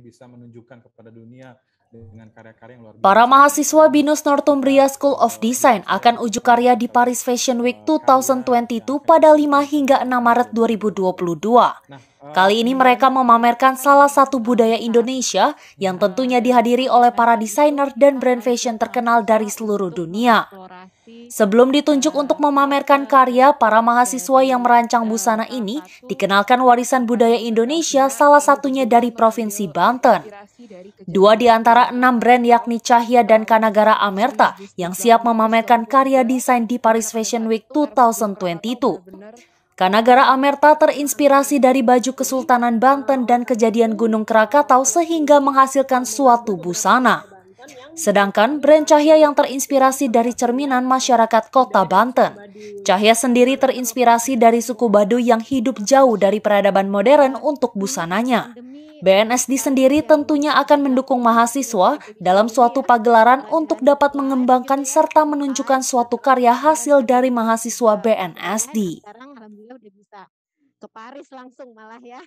bisa menunjukkan kepada dunia dengan karya-karya yang luar biasa. Para mahasiswa BINUS Northumbria School of Design akan ujuk karya di Paris Fashion Week 2022 pada 5 hingga 6 Maret 2022. Nah, eh, Kali ini mereka memamerkan salah satu budaya Indonesia yang tentunya dihadiri oleh para desainer dan brand fashion terkenal dari seluruh dunia. Sebelum ditunjuk untuk memamerkan karya, para mahasiswa yang merancang busana ini dikenalkan warisan budaya Indonesia salah satunya dari Provinsi Banten. Dua di antara enam brand yakni Cahya dan Kanagara Amerta yang siap memamerkan karya desain di Paris Fashion Week 2022. Kanagara Amerta terinspirasi dari baju Kesultanan Banten dan kejadian Gunung Krakatau sehingga menghasilkan suatu busana. Sedangkan brand Cahya yang terinspirasi dari cerminan masyarakat kota Banten. Cahya sendiri terinspirasi dari suku Baduy yang hidup jauh dari peradaban modern untuk busananya. BNSD sendiri tentunya akan mendukung mahasiswa dalam suatu pagelaran untuk dapat mengembangkan serta menunjukkan suatu karya hasil dari mahasiswa BNSD. Sekarang alhamdulillah udah bisa ke Paris langsung malah ya.